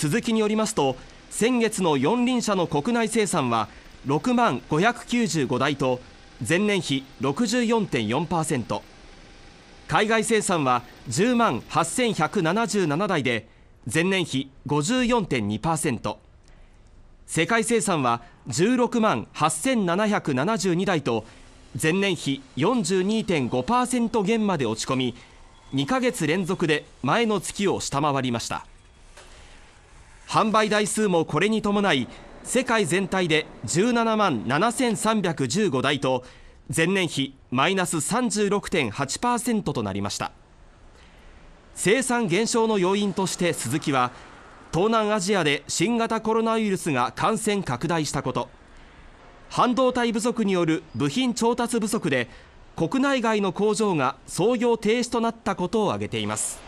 鈴木によりますと先月の四輪車の国内生産は6万595台と前年比64.4%海外生産は10万8177台で前年比54.2%世界生産は16万8772台と前年比42.5%減まで落ち込み2ヶ月連続で前の月を下回りました販売台数もこれに伴い世界全体で17万7315台と前年比マイナス36.8%となりました生産減少の要因としてスズキは東南アジアで新型コロナウイルスが感染拡大したこと半導体不足による部品調達不足で国内外の工場が操業停止となったことを挙げています